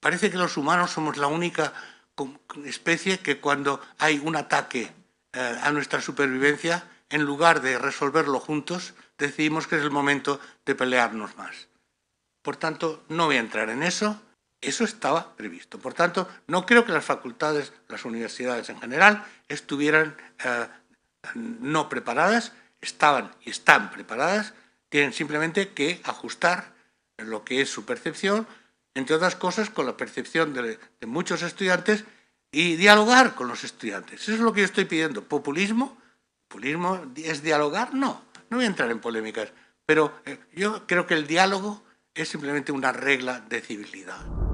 Parece que los humanos somos la única especie que cuando hay un ataque eh, a nuestra supervivencia, en lugar de resolverlo juntos, decidimos que es el momento de pelearnos más. Por tanto, no voy a entrar en eso. Eso estaba previsto. Por tanto, no creo que las facultades, las universidades en general, estuvieran eh, no preparadas, estaban y están preparadas, tienen simplemente que ajustar lo que es su percepción entre otras cosas, con la percepción de, muchos estudiantes y dialogar con los estudiantes. Eso es lo que yo estoy pidiendo. ¿Populismo? ¿Populismo es dialogar? No, no voy a entrar en polémicas, pero eh, yo creo que el diálogo es simplemente una regla de civilidad.